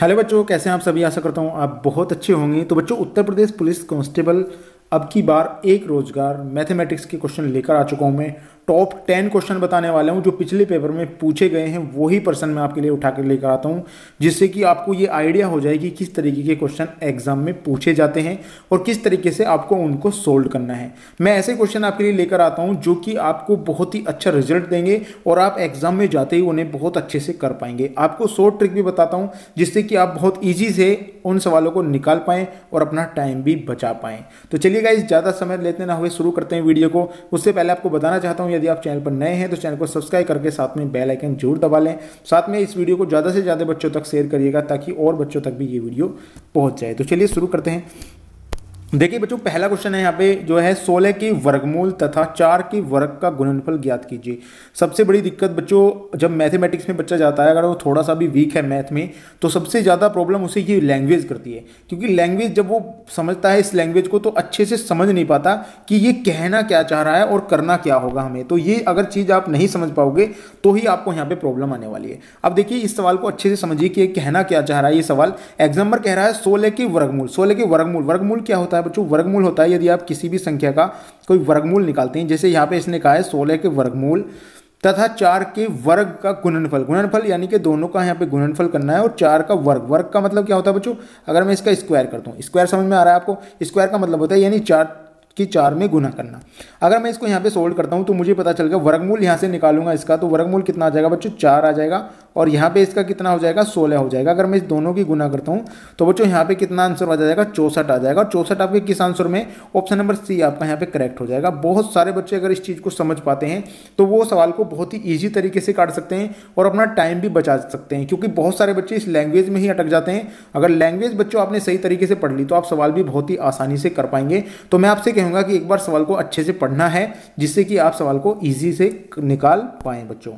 hello बच्चों कैसे हैं आप सभी आशा करता हूँ आप बहुत अच्छे होंगे तो बच्चों उत्तर प्रदेश पुलिस कांस्टेबल अब की बार एक रोजगार मैथमेटिक्स के क्वेश्चन लेकर आ चुका हूँ मैं टॉप टेन क्वेश्चन बताने वाला हूँ जो पिछले पेपर में पूछे गए हैं वही पर्सन मैं आपके लिए उठा कर लेकर आता हूँ जिससे कि आपको ये आइडिया हो जाए कि किस तरीके के क्वेश्चन एग्जाम में पूछे जाते हैं और किस तरीके से आपको उनको सोल्व करना है मैं ऐसे क्वेश्चन आपके लिए लेकर आता हूँ जो कि आपको बहुत ही अच्छा रिजल्ट देंगे और आप एग्जाम में जाते ही उन्हें बहुत अच्छे से कर पाएंगे आपको शॉर्ट ट्रिक भी बताता हूँ जिससे कि आप बहुत ईजी से उन सवालों को निकाल पाएँ और अपना टाइम भी बचा पाएँ तो चलिए गाइज ज़्यादा समय लेते ना हुए शुरू करते हैं वीडियो को उससे पहले आपको बताना चाहता हूँ यदि आप चैनल पर नए हैं तो चैनल को सब्सक्राइब करके साथ में बेल आइकन जरूर दबा लें साथ में इस वीडियो को ज़्यादा से ज़्यादा बच्चों तक शेयर करिएगा ताकि और बच्चों तक भी ये वीडियो पहुँच जाए तो चलिए शुरू करते हैं देखिए बच्चों पहला क्वेश्चन है यहाँ पे जो है सोलह के वर्गमूल तथा चार के वर्ग का गुणनफल ज्ञात कीजिए सबसे बड़ी दिक्कत बच्चों जब मैथमेटिक्स में बच्चा जाता है अगर वो थोड़ा सा भी वीक है मैथ में तो सबसे ज़्यादा प्रॉब्लम उसे ये लैंग्वेज करती है क्योंकि लैंग्वेज जब वो समझता है इस लैंग्वेज को तो अच्छे से समझ नहीं पाता कि ये कहना क्या चाह रहा है और करना क्या होगा हमें तो ये अगर चीज़ आप नहीं समझ पाओगे तो ही आपको यहाँ पर प्रॉब्लम आने वाली है अब देखिए इस सवाल को अच्छे से समझिए कि कहना क्या चाह रहा है ये सवाल एग्जाम्बर कह रहा है सोलह के वर्गमूल सोलह के वर्गमूल वर्गमूल क्या होता है बच्चों वर्गमूल होता है यदि आप किसी भी संख्या का कोई वर्गमूल निकालते हैं जैसे यहाँ पे इसने कहा है सोलह के वर्गमूल तथा चार के वर्ग का गुणनफल गुणनफल यानी कि दोनों का यहाँ पे गुणनफल करना है और चार का वर्ग वर्ग का मतलब क्या होता है बच्चों अगर मैं इसका स्क्वायर करता हूँ स्क्वायर समझ में आ रहा है आपको स्क्वायर का मतलब होता है यानी चार कि चार में गुना करना अगर मैं इसको यहाँ पे सोल्व करता हूँ तो मुझे पता चल गया वर्गमूल यहाँ से निकालूंगा इसका तो वर्गमूल कितना आ जाएगा बच्चों चार आ जाएगा और यहाँ पे इसका कितना हो जाएगा सोलह हो जाएगा अगर मैं इस दोनों की गुना करता हूँ तो बच्चों यहाँ पे कितना आंसर आ जाएगा चौसठ आ जाएगा और चौसठ आपके किस आंसर में ऑप्शन नंबर सी आपका यहाँ पर करेक्ट हो जाएगा बहुत सारे बच्चे अगर इस चीज़ को समझ पाते हैं तो वो सवाल को बहुत ही ईजी तरीके से काट सकते हैं और अपना टाइम भी बचा सकते हैं क्योंकि बहुत सारे बच्चे इस लैंग्वेज में ही अटक जाते हैं अगर लैंग्वेज बच्चों आपने सही तरीके से पढ़ ली तो आप सवाल भी बहुत ही आसानी से कर पाएंगे तो मैं आपसे होगा कि एक बार सवाल को अच्छे से पढ़ना है जिससे कि आप सवाल को ईजी से निकाल पाए बच्चों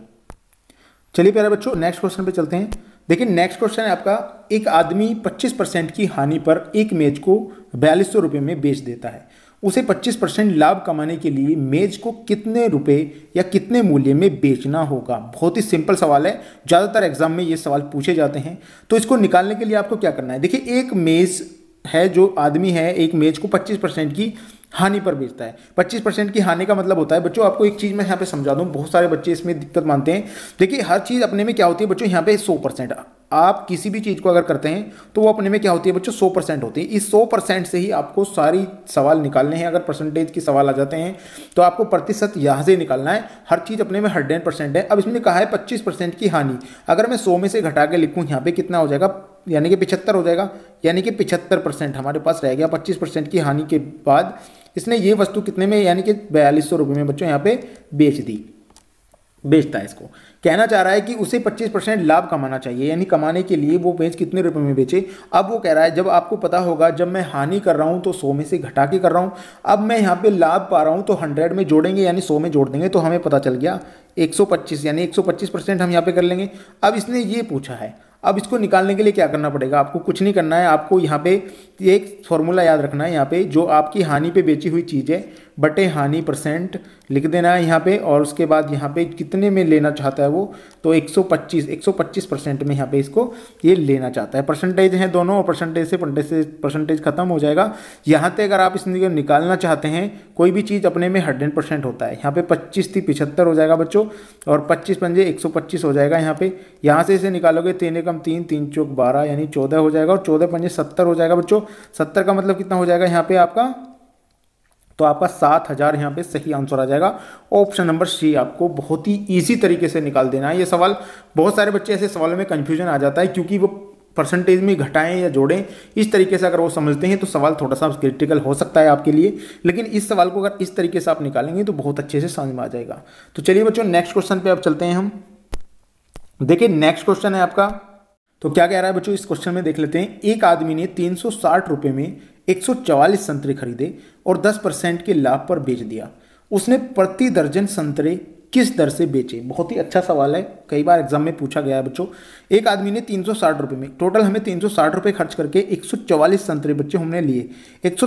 चलिए प्यारे बच्चों नेक्स्ट क्वेश्चन पे चलते हैं देखिए नेक्स्ट क्वेश्चन है आपका एक आदमी 25 परसेंट की हानि पर एक मेज को बयालीस सौ रुपये में बेच देता है उसे 25 परसेंट लाभ कमाने के लिए मेज को कितने रुपए या कितने मूल्य में बेचना होगा बहुत ही सिंपल सवाल है ज़्यादातर एग्जाम में ये सवाल पूछे जाते हैं तो इसको निकालने के लिए आपको क्या करना है देखिए एक मेज़ है जो आदमी है एक मेज को पच्चीस की हानि पर बेचता है 25 परसेंट की हानि का मतलब होता है बच्चों आपको एक चीज़ मैं यहाँ पे समझा दूँ बहुत सारे बच्चे इसमें दिक्कत मानते हैं देखिए हर चीज़ अपने में क्या होती है बच्चों यहाँ पे 100 परसेंट आप किसी भी चीज़ को अगर करते हैं तो वो अपने में क्या होती है बच्चों 100 परसेंट होती है इस 100 परसेंट से ही आपको सारी सवाल निकालने हैं अगर परसेंटेज के सवाल आ जाते हैं तो आपको प्रतिशत यहाँ से निकालना है हर चीज़ अपने में हंड्रेड परसेंट है अब इसमें कहा है पच्चीस परसेंट की हानि अगर मैं सौ में से घटा के लिखूँ यहाँ पर कितना हो जाएगा यानी कि पिछहत्तर हो जाएगा यानी कि पिछहत्तर परसेंट हमारे पास रह गया पच्चीस परसेंट की हानि के बाद इसने ये वस्तु कितने में यानी कि बयालीस सौ रुपये में बच्चों यहाँ पे बेच दी बेचता है इसको कहना चाह रहा है कि उसे 25 परसेंट लाभ कमाना चाहिए यानी कमाने के लिए वो बेच कितने रुपए में बेचे अब वो कह रहा है जब आपको पता होगा जब मैं हानि कर रहा हूँ तो सौ में से घटा के कर रहा हूँ अब मैं यहाँ पे लाभ पा रहा हूँ तो हंड्रेड में जोड़ेंगे यानी सौ में जोड़ देंगे तो हमें पता चल गया 125 यानी 125 परसेंट हम यहाँ पे कर लेंगे अब इसने ये पूछा है अब इसको निकालने के लिए क्या करना पड़ेगा आपको कुछ नहीं करना है आपको यहाँ पे एक फॉर्मूला याद रखना है यहाँ पे जो आपकी हानि पे बेची हुई चीज़ है बटे हानि परसेंट लिख देना है यहाँ पे और उसके बाद यहाँ पे कितने में लेना चाहता है वो तो 125 125 परसेंट में यहाँ पे इसको ये लेना चाहता है परसेंटेज है दोनों और परसेंटेज से परसेंटेज खत्म हो जाएगा यहाँ तक अगर आप इस निकालना चाहते हैं कोई भी चीज़ अपने में हंड्रेड परसेंट होता है यहाँ पे पच्चीस थी पिछहत्तर हो जाएगा बच्चों और पच्चीस पंजे एक सौ पच्चीस हो जाएगा यहाँ पर यहाँ से इसे निकालोगे तीन एकम तीन तीन चौक बारह यानी चौदह हो जाएगा और चौदह पंजे सत्तर हो जाएगा बच्चों सत्तर का मतलब कितना हो जाएगा यहाँ पर आपका तो आपका सात हज़ार यहाँ पे सही आंसर आ जाएगा ऑप्शन नंबर सी आपको बहुत ही ईजी तरीके से निकाल देना है ये सवाल बहुत सारे बच्चे ऐसे सवालों में कंफ्यूजन आ जाता है क्योंकि वो परसेंटेज में घटाएं या जोड़ें इस तरीके से अगर वो समझते हैं तो सवाल थोड़ा सा क्रिटिकल हो सकता है आपके लिए लेकिन इस सवाल को अगर इस तरीके से आप निकालेंगे तो बहुत अच्छे से समझ में आ जाएगा तो चलिए बच्चों नेक्स्ट क्वेश्चन पे अब चलते हैं हम देखिए नेक्स्ट क्वेश्चन है आपका तो क्या कह रहा है बच्चों इस क्वेश्चन में देख लेते हैं एक आदमी ने तीन सौ में एक संतरे खरीदे और 10 परसेंट के लाभ पर बेच दिया उसने प्रति दर्जन संतरे किस दर से बेचे बहुत ही अच्छा सवाल है कई बार एग्जाम में पूछा गया है बच्चों एक आदमी ने तीन रुपए में टोटल हमें तीन रुपए खर्च करके एक संतरे बच्चे हमने लिए एक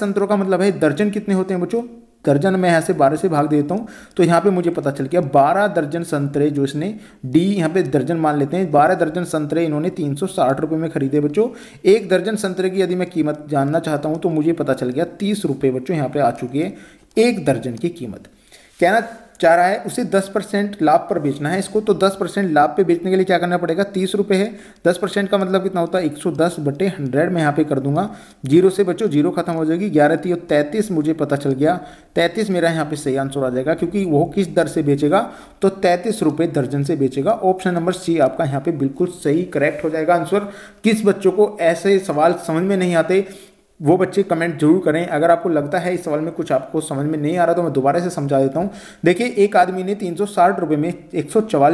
संतरों का मतलब है दर्जन कितने होते हैं बच्चों दर्जन मैं ऐसे बारह से भाग देता हूँ तो यहाँ पे मुझे पता चल गया बारह दर्जन संतरे जो इसने डी यहाँ पे दर्जन मान लेते हैं बारह दर्जन संतरे इन्होंने तीन सौ साठ रुपये में खरीदे बच्चों एक दर्जन संतरे की यदि मैं कीमत जानना चाहता हूँ तो मुझे पता चल गया तीस रुपये बच्चों यहाँ पर आ चुकी है एक दर्जन की कीमत कहना चाह रहा है उसे दस परसेंट लाभ पर बेचना है इसको तो दस परसेंट लाभ पे बेचने के लिए क्या करना पड़ेगा तीस रुपये है दस परसेंट का मतलब कितना होता है एक सौ दस बटे हंड्रेड में यहाँ पे कर दूंगा जीरो से बचो जीरो खत्म हो जाएगी ग्यारह तीन तैंतीस मुझे पता चल गया तैंतीस मेरा यहाँ पे सही आंसर आ जाएगा क्योंकि वो किस दर से बेचेगा तो तैंतीस रुपये दर्जन से बेचेगा ऑप्शन नंबर सी आपका यहाँ पे बिल्कुल सही करेक्ट हो जाएगा आंसर किस बच्चों को ऐसे सवाल समझ में नहीं आते वो बच्चे कमेंट जरूर करें अगर आपको लगता है इस सवाल में कुछ आपको समझ में नहीं आ रहा तो मैं दोबारा से समझा देता हूँ देखिए एक आदमी ने तीन रुपए में एक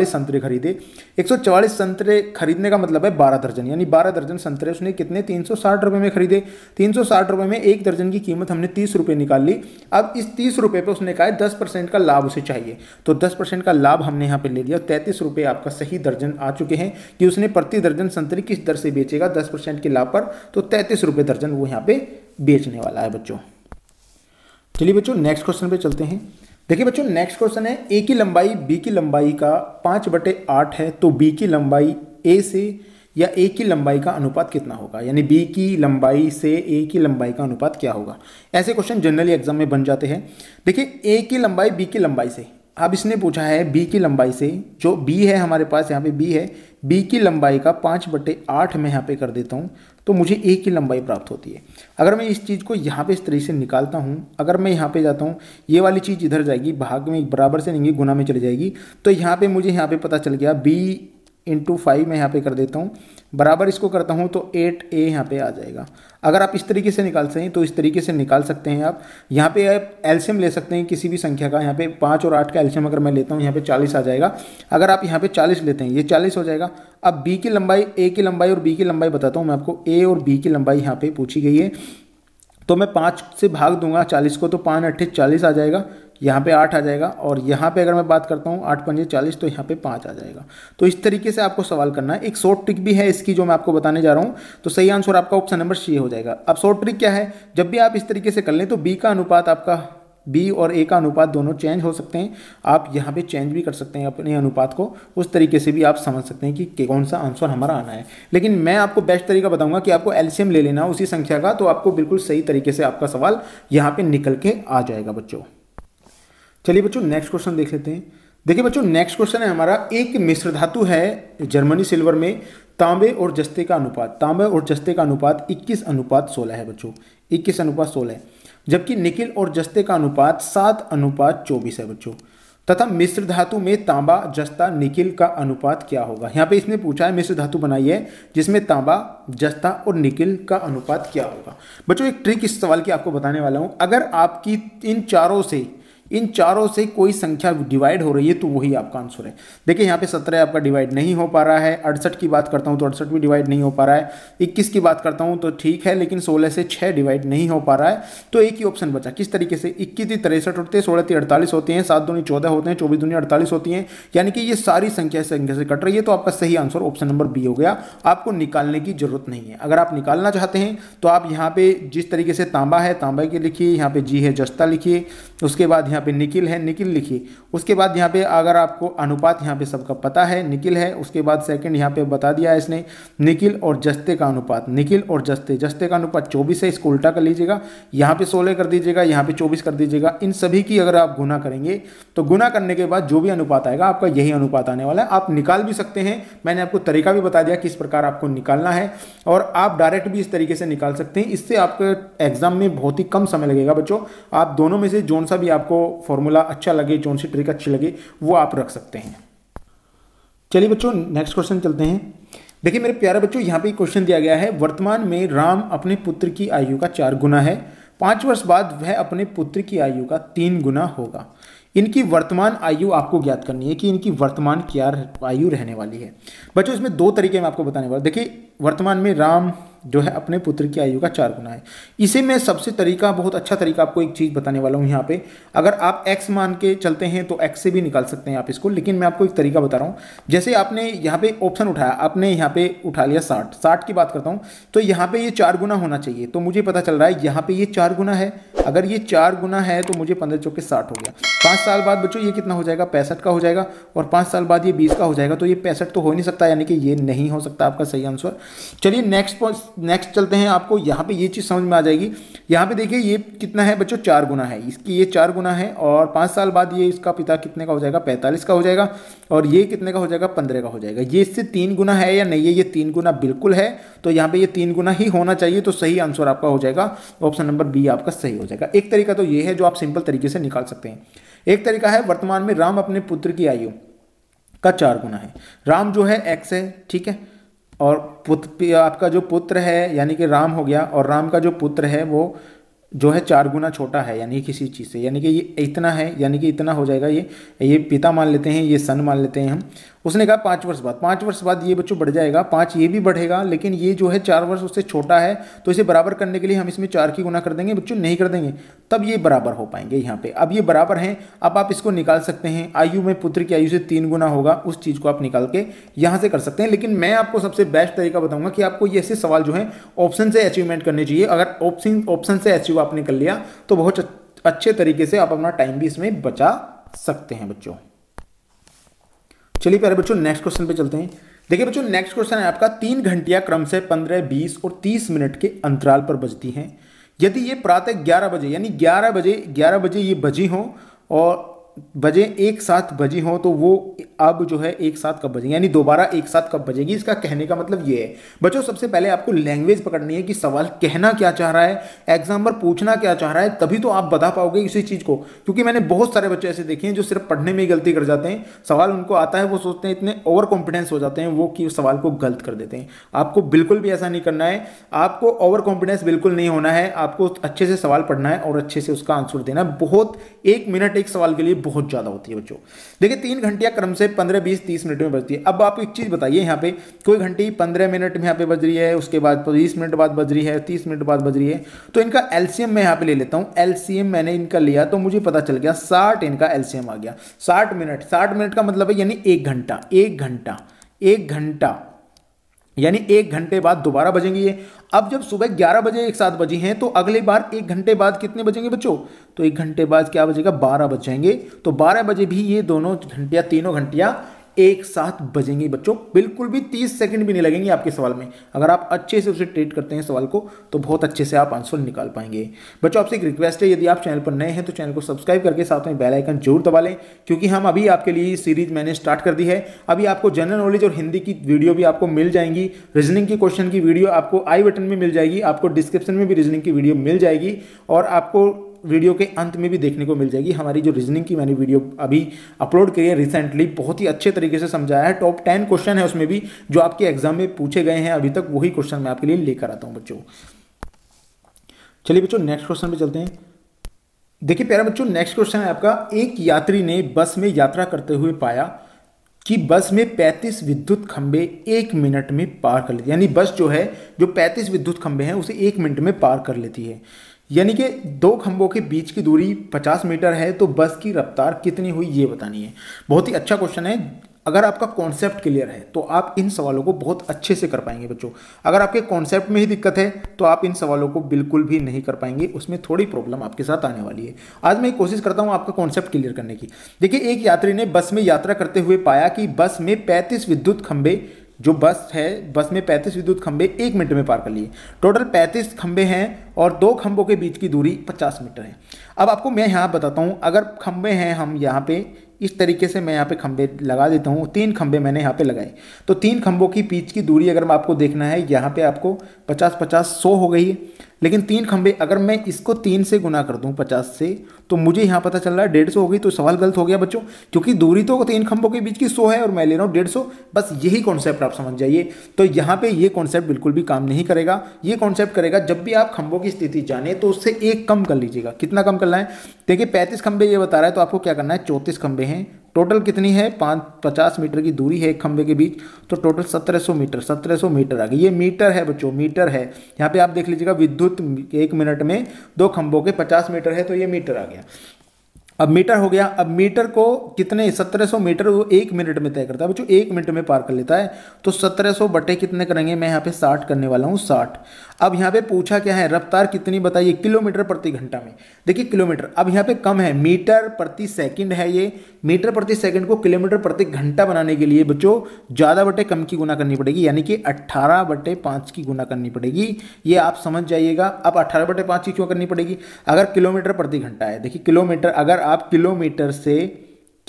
संतरे खरीदे एक संतरे खरीदने का मतलब है बारह दर्जन यानी बारह दर्जन संतरे उसने कितने तीन रुपए में खरीदे तीन रुपए में एक दर्जन की कीमत हमने तीस रुपये निकाल ली अब इस तीस रुपये पर उसने कहा दस परसेंट का लाभ उसे चाहिए तो दस परसेंट का लाभ हमने यहाँ पर ले लिया तैंतीस आपका सही दर्जन आ चुके हैं कि उसने प्रति दर्जन संतरे किस दर से बेचेगा दस परसेंट के लाभ पर तो तैंतीस रुपये दर्जन वो यहाँ पे पे बेचने वाला है बच्चों चलिए बच्चों नेक्स्ट क्वेश्चन पे चलते हैं देखिए बच्चों नेक्स्ट क्वेश्चन है ए की लंबाई बी की लंबाई का पाँच बटे आठ है तो बी की लंबाई ए से या ए की लंबाई का अनुपात कितना होगा यानी बी की लंबाई से ए की लंबाई का अनुपात क्या होगा ऐसे क्वेश्चन जनरली एग्जाम में बन जाते हैं देखिए ए की लंबाई बी की लंबाई से अब इसने पूछा है बी की लंबाई से जो बी है हमारे पास यहाँ पे बी है बी की लंबाई का पाँच बटे आठ मैं यहाँ पे कर देता हूँ तो मुझे ए की लंबाई प्राप्त होती है अगर मैं इस चीज़ को यहाँ पे इस तरीके से निकालता हूँ अगर मैं यहाँ पे जाता हूँ ये वाली चीज़ इधर जाएगी भाग में बराबर से नहीं गुना में चली जाएगी तो यहाँ पे मुझे यहाँ पे पता चल गया बी इंटू फाइव मैं यहाँ पे कर देता हूँ बराबर इसको करता हूँ तो एट ए यहाँ पे आ जाएगा अगर आप इस तरीके से निकाल सकें तो इस तरीके से निकाल सकते हैं आप यहाँ पे आप एल्शियम ले सकते हैं किसी भी संख्या का यहाँ पे पाँच और आठ का एल्शियम अगर मैं लेता हूँ यहाँ पे चालीस आ जाएगा अगर आप यहाँ पे चालीस लेते हैं ये चालीस हो जाएगा अब बी की लंबाई ए की लंबाई और बी की लंबाई बताता हूँ मैं आपको ए और बी की लंबाई यहाँ पर पूछी गई है तो मैं पाँच से भाग दूंगा चालीस को तो पाँच अट्ठे चालीस आ जाएगा यहाँ पे आठ आ जाएगा और यहाँ पे अगर मैं बात करता हूँ आठ पंजे चालीस तो यहाँ पे पाँच आ जाएगा तो इस तरीके से आपको सवाल करना है एक शॉर्ट ट्रिक भी है इसकी जो मैं आपको बताने जा रहा हूँ तो सही आंसर आपका ऑप्शन नंबर सी हो जाएगा अब शॉर्ट ट्रिक क्या है जब भी आप इस तरीके से कर लें तो बी का अनुपात आपका बी और ए का अनुपात दोनों चेंज हो सकते हैं आप यहाँ पे चेंज भी कर सकते हैं अपने अनुपात को उस तरीके से भी आप समझ सकते हैं कि कौन सा आंसर हमारा आना है लेकिन मैं आपको बेस्ट तरीका बताऊंगा कि आपको एल्शियम ले लेना उसी संख्या का तो आपको बिल्कुल सही तरीके से आपका सवाल यहाँ पे निकल के आ जाएगा बच्चों चलिए बच्चों नेक्स्ट क्वेश्चन देख लेते हैं देखिए बच्चों नेक्स्ट क्वेश्चन है हमारा एक मिश्र धातु है जर्मनी सिल्वर में तांबे और जस्ते का अनुपात तांबे और जस्ते का अनुपात 21 अनुपात 16 है बच्चों 21 अनुपात 16 है जबकि निकिल और जस्ते का अनुपात 7 अनुपात 24 है बच्चों तथा मिश्र धातु में तांबा जस्ता निकिल का अनुपात क्या होगा यहाँ पे इसने पूछा है मिश्र धातु बनाई है जिसमें तांबा जस्ता और निकिल का अनुपात क्या होगा बच्चों एक ट्रिक इस सवाल की आपको बताने वाला हूँ अगर आपकी इन चारों से इन चारों से कोई संख्या डिवाइड हो रही है तो वही आपका आंसर है देखिए यहाँ पे सत्रह आपका डिवाइड नहीं हो पा रहा है अड़सठ की बात करता हूँ तो अड़सठ भी डिवाइड नहीं हो पा रहा है इक्कीस की बात करता हूँ तो ठीक है लेकिन सोलह से छः डिवाइड नहीं हो पा रहा है तो एक ही ऑप्शन बचा किस तरीके से इक्कीस ही तिरसठ होते हैं सोलह ती अड़तालीस होते हैं सात दुनिया चौदह होते हैं चौबीस दूनी अड़तालीस होती हैं यानी कि ये सारी संख्या संख्या से कट रही है तो आपका सही आंसर ऑप्शन नंबर बी हो गया आपको निकालने की जरूरत नहीं है अगर आप निकालना चाहते हैं तो आप यहाँ पे जिस तरीके से तांबा है तांबा के लिखिए यहाँ पे जी है जस्ता लिखिए उसके बाद यहाँ पे निकिल है निकिल लिखिए उसके बाद यहाँ पे अगर आपको अनुपात यहाँ पे सबका पता है निकिल है उसके बाद सेकंड यहाँ पे बता दिया है इसने निकिल और जस्ते का अनुपात निकिल और जस्ते जस्ते का अनुपात चौबीस है इसको उल्टा कर लीजिएगा यहाँ पे सोलह कर दीजिएगा यहाँ पे चौबीस कर दीजिएगा इन सभी की अगर आप गुना करेंगे तो गुना करने के बाद जो भी अनुपात आएगा आपका यही अनुपात आने वाला है आप निकाल भी सकते हैं मैंने आपको तरीका भी बता दिया किस प्रकार आपको निकालना है और आप डायरेक्ट भी इस तरीके से निकाल सकते हैं इससे आपके एग्जाम में बहुत ही कम समय लगेगा बच्चों आप दोनों में से जोन सा सा भी आपको फॉर्मूला अच्छा लगे कौन सी ट्रिक अच्छी लगे वो आप रख सकते हैं चलिए बच्चों नेक्स्ट क्वेश्चन चलते हैं देखिए मेरे प्यारे बच्चों यहाँ पे क्वेश्चन दिया गया है वर्तमान में राम अपने पुत्र की आयु का चार गुना है पाँच वर्ष बाद वह अपने पुत्र की आयु का तीन गुना होगा इनकी वर्तमान आयु आपको ज्ञात करनी है कि इनकी वर्तमान क्या आयु रहने वाली है बच्चों इसमें दो तरीके मैं आपको बताने वाला देखिए वर्तमान में राम जो है अपने पुत्र की आयु का चार गुना है इसे मैं सबसे तरीका बहुत अच्छा तरीका आपको एक चीज़ बताने वाला हूँ यहाँ पे अगर आप x मान के चलते हैं तो x से भी निकाल सकते हैं आप इसको लेकिन मैं आपको एक तरीका बता रहा हूँ जैसे आपने यहाँ पे ऑप्शन उठाया आपने यहाँ पे उठा लिया साठ साठ की बात करता हूँ तो यहाँ पर ये चार गुना होना चाहिए तो मुझे पता चल रहा है यहाँ पर ये चार गुना है अगर ये चार गुना है तो मुझे पंद्रह चौके साठ हो गया पाँच साल बाद बच्चों ये कितना हो जाएगा पैंसठ का हो जाएगा और पाँच साल बाद ये बीस का हो जाएगा तो ये पैंसठ तो हो नहीं सकता यानी कि ये नहीं हो सकता आपका सही आंसर चलिए नेक्स्ट नेक्स्ट चलते हैं आपको यहाँ पे ये चीज़ समझ में आ जाएगी यहाँ पे देखिए ये कितना है बच्चों चार गुना है इसकी ये चार गुना है और पाँच साल बाद ये इसका पिता कितने का हो जाएगा पैंतालीस का हो जाएगा और ये कितने का हो जाएगा पंद्रह का हो जाएगा ये इससे तीन गुना है या नहीं है ये तीन गुना बिल्कुल है तो यहाँ पर ये तीन गुना ही होना चाहिए तो सही आंसर आपका हो जाएगा ऑप्शन नंबर बी आपका सही हो जाएगा एक तरीका तो ये है जो आप सिंपल तरीके से निकाल सकते हैं एक तरीका है वर्तमान में राम अपने पुत्र की आयु का चार गुना है राम जो है एक्स है ठीक है और पुत्र आपका जो पुत्र है यानी कि राम हो गया और राम का जो पुत्र है वो जो है चार गुना छोटा है यानी किसी चीज़ से यानी कि ये इतना है यानी कि इतना हो जाएगा ये ये पिता मान लेते हैं ये सन मान लेते हैं हम उसने कहा पाँच वर्ष बाद पाँच वर्ष बाद ये बच्चों बढ़ जाएगा पाँच ये भी बढ़ेगा लेकिन ये जो है चार वर्ष उससे छोटा है तो इसे बराबर करने के लिए हम इसमें चार की गुना कर देंगे बच्चों नहीं कर देंगे तब ये बराबर हो पाएंगे यहाँ पे अब ये बराबर हैं अब आप इसको निकाल सकते हैं आयु में पुत्र की आयु से तीन गुना होगा उस चीज़ को आप निकाल के यहाँ से कर सकते हैं लेकिन मैं आपको सबसे बेस्ट तरीका बताऊंगा कि आपको ये ऐसे सवाल जो है ऑप्शन से अचीवमेंट करने चाहिए अगर ऑप्शन ऑप्शन से अचीव आपने कर लिया तो बहुत अच्छे तरीके से आप अपना टाइम भी इसमें बचा सकते हैं बच्चों चलिए प्यारे बच्चों नेक्स्ट क्वेश्चन पे चलते हैं देखिए बच्चों नेक्स्ट क्वेश्चन है आपका तीन घंटिया क्रम से पंद्रह बीस और तीस मिनट के अंतराल पर बजती हैं यदि ये प्रातः ग्यारह बजे यानी ग्यारह बजे ग्यारह बजे ये बजी हों और बजे एक साथ बजी हो तो वो अब जो है एक साथ कब बजेंगे यानी दोबारा एक साथ कब बजेगी इसका कहने का मतलब ये है बच्चों सबसे पहले आपको लैंग्वेज पकड़नी है कि सवाल कहना क्या चाह रहा है एग्जाम पर पूछना क्या चाह रहा है तभी तो आप बता पाओगे इसी चीज़ को क्योंकि मैंने बहुत सारे बच्चे ऐसे देखे हैं जो सिर्फ पढ़ने में ही गलती कर जाते हैं सवाल उनको आता है वो सोचते हैं इतने ओवर कॉन्फिडेंस हो जाते हैं वो कि सवाल को गलत कर देते हैं आपको बिल्कुल भी ऐसा नहीं करना है आपको ओवर कॉन्फिडेंस बिल्कुल नहीं होना है आपको अच्छे से सवाल पढ़ना है और अच्छे से उसका आंसर देना बहुत एक मिनट एक सवाल के लिए बहुत ज़्यादा होती है बच्चों देखिए तीन घंटियाँ क्रम से पंद्रह बीस तीस मिनट में बजती है अब आप एक चीज़ बताइए यहाँ पे कोई घंटी पंद्रह मिनट में यहाँ पे बज रही है उसके बाद तो बीस मिनट बाद बज रही है तीस मिनट बाद बज रही है तो इनका एलसीएम मैं यहाँ पे ले लेता हूँ एलसीएम मैंने इनका लिया तो मुझे पता चल गया साठ इनका एलसीएम आ गया साठ मिनट साठ मिनट का मतलब है यानी एक घंटा एक घंटा एक घंटा यानी एक घंटे बाद दोबारा बजेंगी ये अब जब सुबह ग्यारह बजे एक साथ बजी हैं तो अगले बार एक घंटे बाद कितने बजेंगे बच्चों तो एक घंटे बाद क्या बजेगा बारह बजेंगे तो बारह बजे भी ये दोनों घंटियाँ तीनों घंटियाँ एक साथ बजेंगे बच्चों बिल्कुल भी तीस सेकंड भी नहीं लगेंगे आपके सवाल में अगर आप अच्छे से उसे ट्रीट करते हैं सवाल को तो बहुत अच्छे से आप आंसर निकाल पाएंगे बच्चों आपसे एक रिक्वेस्ट है यदि आप चैनल पर नए हैं तो चैनल को सब्सक्राइब करके साथ में बेल आइकन जरूर दबा लें क्योंकि हम अभी आपके लिए सीरीज मैंने स्टार्ट कर दी है अभी आपको जनरल नॉलेज और हिंदी की वीडियो भी आपको मिल जाएंगी रीजनिंग की क्वेश्चन की वीडियो आपको आई बटन में मिल जाएगी आपको डिस्क्रिप्शन में भी रीजनिंग की वीडियो मिल जाएगी और आपको वीडियो के अंत में भी देखने को मिल जाएगी हमारी जो रीजनिंग की मैंने वीडियो अभी अपलोड करी है रिसेंटली बहुत ही अच्छे तरीके से समझाया है टॉप टेन क्वेश्चन है उसमें भी जो आपके एग्जाम में पूछे गए हैं अभी तक वही क्वेश्चन मैं आपके लिए लेकर आता हूँ बच्चों चलिए बच्चों नेक्स्ट क्वेश्चन पर चलते हैं देखिए प्यारा बच्चों नेक्स्ट क्वेश्चन है आपका एक यात्री ने बस में यात्रा करते हुए पाया कि बस में 35 विद्युत खंबे एक मिनट में पार कर लेती है यानी बस जो है जो 35 विद्युत खंबे हैं उसे एक मिनट में पार कर लेती है यानी कि दो खंभों के बीच की दूरी 50 मीटर है तो बस की रफ्तार कितनी हुई ये बतानी है बहुत ही अच्छा क्वेश्चन है अगर आपका कॉन्सेप्ट क्लियर है तो आप इन सवालों को बहुत अच्छे से कर पाएंगे बच्चों अगर आपके कॉन्सेप्ट में ही दिक्कत है तो आप इन सवालों को बिल्कुल भी नहीं कर पाएंगे उसमें थोड़ी प्रॉब्लम आपके साथ आने वाली है आज मैं कोशिश करता हूं आपका कॉन्सेप्ट क्लियर करने की देखिए एक यात्री ने बस में यात्रा करते हुए पाया कि बस में पैंतीस विद्युत खंबे जो बस है बस में 35 विद्युत खंभे एक मिनट में पार कर लिए टोटल 35 खंभे हैं और दो खंभों के बीच की दूरी 50 मीटर है अब आपको मैं यहाँ बताता हूँ अगर खंभे हैं हम यहाँ पे इस तरीके से मैं यहाँ पे खंभे लगा देता हूँ तीन खंभे मैंने यहाँ पे लगाए तो तीन खंभों की बीच की दूरी अगर आपको देखना है यहाँ पे आपको 50 50 100 हो गई लेकिन तीन खंबे अगर मैं इसको तीन से गुना कर दूं पचास से तो मुझे यहाँ पता चल रहा है डेढ़ सौ हो गई तो सवाल गलत हो गया बच्चों क्योंकि दूरी तो तीन खंभों के बीच की सौ है और मैं ले रहा हूँ डेढ़ सौ बस यही कॉन्सेप्ट आप समझ जाइए तो यहाँ पे ये कॉन्सेप्ट बिल्कुल भी काम नहीं करेगा ये कॉन्सेप्ट करेगा जब भी आप खंभों की स्थिति जाने तो उससे एक कम कर लीजिएगा कितना कम करना है देखिए पैंतीस खंभे ये बता रहा है तो आपको क्या करना है चौंतीस खंभे हैं टोटल कितनी है पाँच पचास मीटर की दूरी है एक खंबे के बीच तो टोटल सत्रह सौ मीटर सत्रह सौ मीटर आ गई ये मीटर है बच्चों मीटर है यहाँ पे आप देख लीजिएगा विद्युत एक मिनट में दो खंभों के पचास मीटर है तो ये मीटर आ गया अब मीटर हो गया अब मीटर को कितने 1700 मीटर वो एक मिनट में तय करता है बच्चों एक मिनट में पार कर लेता है तो 1700 बटे कितने करेंगे मैं यहाँ पे 60 करने वाला हूँ 60 अब यहाँ पे पूछा क्या है रफ्तार कितनी बताइए किलोमीटर प्रति घंटा में देखिए किलोमीटर अब यहाँ पे कम है मीटर प्रति सेकंड है ये मीटर प्रति सेकंड को किलोमीटर प्रति घंटा बनाने के लिए बच्चों ज़्यादा बटे कम की गुना करनी पड़ेगी यानी कि अट्ठारह बटे पाँच की गुना करनी पड़ेगी ये आप समझ जाइएगा अब अट्ठारह बटे पाँच की क्यों करनी पड़ेगी अगर किलोमीटर प्रति घंटा है देखिए किलोमीटर अगर आप किलोमीटर से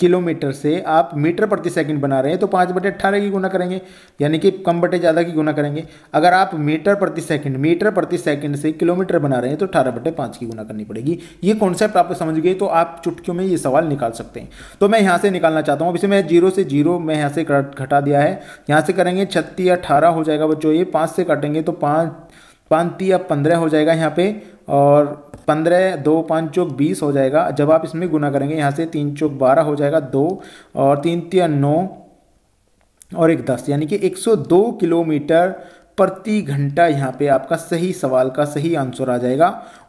किलोमीटर से आप मीटर प्रति सेकंड बना रहे हैं तो पाँच बटे अट्ठारह की गुना करेंगे यानी कि कम बटे ज़्यादा की गुना करेंगे अगर आप मीटर प्रति सेकंड मीटर प्रति सेकंड से किलोमीटर बना रहे हैं तो अठारह बटे पाँच की गुना करनी पड़ेगी ये कॉन्सेप्ट आप समझ गए तो आप चुटकियों में ये सवाल निकाल सकते हैं तो मैं यहाँ से निकालना चाहता हूँ इसे मैं जीरो से जीरो मैं यहाँ से घटा दिया है यहाँ से करेंगे छत्तीस अठारह हो जाएगा बच्चों ये पाँच से काटेंगे तो पाँच पाँच या पंद्रह हो जाएगा यहाँ पर और पंद्रह दो पाँच चौक बीस हो जाएगा जब आप इसमें गुना करेंगे यहाँ से तीन चौक बारह हो जाएगा दो और तीन तीन नौ और एक दस यानी कि एक सौ दो किलोमीटर प्रति घंटा यहाँ पे आपका सही सवाल का सही आंसर आ जाएगा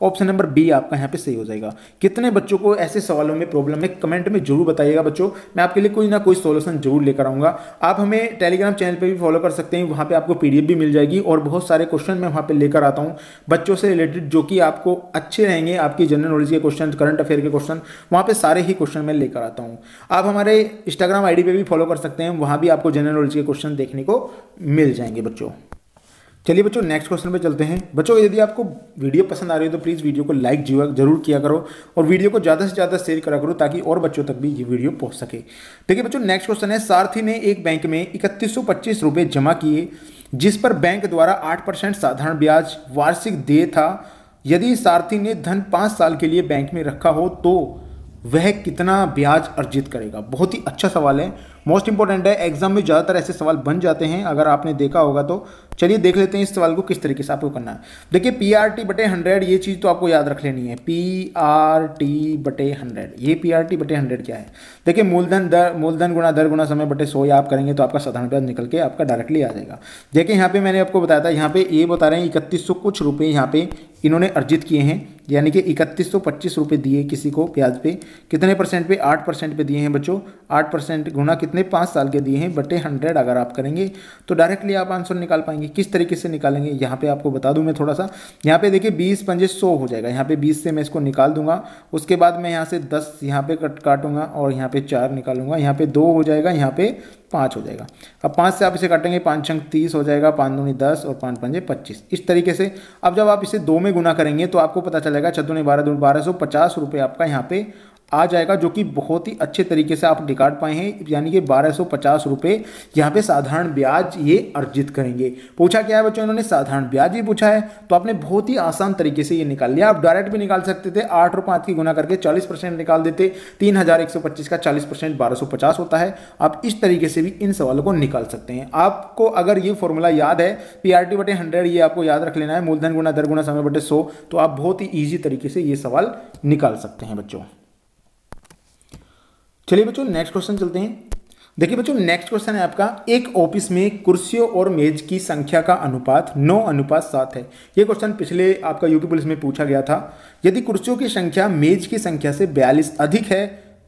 ऑप्शन नंबर बी आपका यहाँ पे सही हो जाएगा कितने बच्चों को ऐसे सवालों में प्रॉब्लम है कमेंट में जरूर बताइएगा बच्चों मैं आपके लिए कोई ना कोई सोल्यूशन जरूर लेकर आऊँगा आप हमें टेलीग्राम चैनल पर भी फॉलो कर सकते हैं वहाँ पर आपको पी भी मिल जाएगी और बहुत सारे क्वेश्चन मैं वहाँ पर लेकर आता हूँ बच्चों से रिलेटेड जो कि आपको अच्छे रहेंगे आपकी जनरल नॉलेज के क्वेश्चन करंट अफेयर के क्वेश्चन वहाँ पर सारे ही क्वेश्चन मैं लेकर आता हूँ आप हमारे इंस्टाग्राम आई पे भी फॉलो कर सकते हैं वहाँ भी आपको जनरल नॉलेज के क्वेश्चन देखने को मिल जाएंगे बच्चों चलिए बच्चों नेक्स्ट क्वेश्चन पे चलते हैं बच्चों यदि आपको वीडियो पसंद आ रही है तो प्लीज़ वीडियो को लाइक जरूर किया करो और वीडियो को ज़्यादा से ज़्यादा शेयर करा करो ताकि और बच्चों तक भी ये वीडियो पहुंच सके देखिए बच्चों नेक्स्ट क्वेश्चन है सारथी ने एक बैंक में इकतीस सौ जमा किए जिस पर बैंक द्वारा आठ साधारण ब्याज वार्षिक दे था यदि सारथी ने धन पाँच साल के लिए बैंक में रखा हो तो वह कितना ब्याज अर्जित करेगा बहुत ही अच्छा सवाल है मोस्ट इंपॉर्टेंट है एग्जाम में ज़्यादातर ऐसे सवाल बन जाते हैं अगर आपने देखा होगा तो चलिए देख लेते हैं इस सवाल को किस तरीके से आपको करना है देखिए पी आर टी बटे हंड्रेड ये चीज़ तो आपको याद रख लेनी है पी आर टी बटे हंड्रेड ये पी आर टी बटे हंड्रेड क्या है देखिए मूलधन दर मूलधन गुणा दर गुणा समय बटे सौ आप करेंगे तो आपका साधारण ब्याज निकल के आपका डायरेक्टली आ जाएगा देखिए यहाँ पे मैंने आपको बताया था यहाँ पे ये बता रहे हैं इकतीस कुछ रुपये यहाँ पे इन्होंने अर्जित किए हैं यानी कि इकतीस सौ पच्चीस दिए किसी को ब्याज पे कितने परसेंट पे आठ परसेंट पे दिए हैं बच्चों आठ परसेंट गुना कितने कितने पाँच साल के दिए हैं बटे हंड्रेड अगर आप करेंगे तो डायरेक्टली आप आंसर निकाल पाएंगे किस तरीके से निकालेंगे यहाँ पे आपको बता दूँ मैं थोड़ा सा यहाँ पे देखिए बीस पंजे सौ हो जाएगा यहाँ पे बीस से मैं इसको निकाल दूंगा उसके बाद मैं यहाँ से दस यहाँ पे कट काटूंगा और यहाँ पे चार निकालूंगा यहाँ पे दो हो जाएगा यहाँ पे पाँच हो जाएगा अब पाँच से आप इसे काटेंगे पाँच छंक तीस हो जाएगा पाँच दूनी दस और पाँच पंजे पच्चीस इस तरीके से अब जब आप इसे दो में गुना करेंगे तो आपको पता चलेगा छह बारह दूनी बारह सौ पचास रुपये आपका यहाँ पे आ जाएगा जो कि बहुत ही अच्छे तरीके से आप निकाल पाए हैं यानी कि बारह सौ पचास रुपये यहाँ पे साधारण ब्याज ये अर्जित करेंगे पूछा क्या है बच्चों इन्होंने साधारण ब्याज ही पूछा है तो आपने बहुत ही आसान तरीके से ये निकाल लिया आप डायरेक्ट भी निकाल सकते थे आठ और पाँच की गुना करके चालीस परसेंट निकाल देते तीन हज़ार एक सौ पच्चीस का चालीस परसेंट बारह सौ पचास होता है आप इस तरीके से भी इन सवालों को निकाल सकते हैं आपको अगर ये फॉर्मूला याद है पी आर टी बटे हंड्रेड ये आपको याद रख लेना है मूलधन गुना दर गुना समय बटे सौ तो आप बहुत ही ईजी तरीके से ये सवाल निकाल सकते हैं बच्चों चलिए बच्चों नेक्स्ट क्वेश्चन चलते हैं देखिए बच्चों नेक्स्ट क्वेश्चन है आपका एक ऑफिस में कुर्सियों और मेज की संख्या का अनुपात नौ अनुपात सात है ये क्वेश्चन पिछले आपका यूपी पुलिस में पूछा गया था यदि कुर्सियों की संख्या मेज की संख्या से बयालीस अधिक है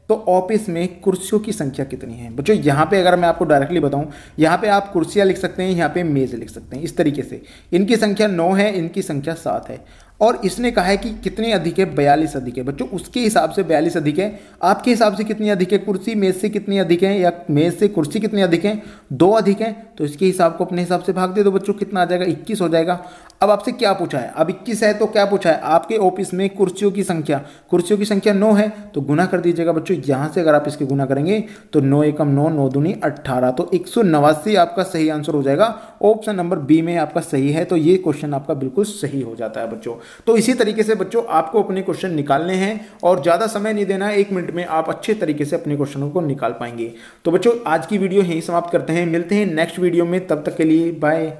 तो ऑफिस में कुर्सियों की संख्या कितनी है बच्चों यहाँ पे अगर मैं आपको डायरेक्टली बताऊँ यहाँ पे आप कुर्सियाँ लिख सकते हैं यहाँ पे मेज़ लिख सकते हैं इस तरीके से इनकी संख्या नौ है इनकी संख्या सात है और इसने कहा है कि कितने अधिक है बयालीस अधिक है बच्चों उसके हिसाब से बयालीस अधिक है आपके हिसाब से कितनी अधिक है कुर्सी मेज से कितनी अधिक है या मेज से कुर्सी कितनी अधिक है दो अधिक है तो इसके हिसाब को अपने हिसाब से भाग दे दो बच्चों कितना आ जाएगा इक्कीस हो जाएगा अब आपसे क्या पूछा है अब इक्कीस है तो क्या पूछा है आपके ऑफिस में कुर्सियों की संख्या कुर्सियों की संख्या नौ है तो गुना कर दीजिएगा बच्चों यहाँ से अगर आप इसके गुना करेंगे तो नौ एकम नौ नौ दूनी अट्ठारह तो एक सौ नवासी आपका सही आंसर हो जाएगा ऑप्शन नंबर बी में आपका सही है तो ये क्वेश्चन आपका बिल्कुल सही हो जाता है बच्चों तो इसी तरीके से बच्चों आपको अपने क्वेश्चन निकालने हैं और ज़्यादा समय नहीं देना है एक मिनट में आप अच्छे तरीके से अपने क्वेश्चनों को निकाल पाएंगे तो बच्चों आज की वीडियो यहीं समाप्त करते हैं मिलते हैं नेक्स्ट वीडियो में तब तक के लिए बाय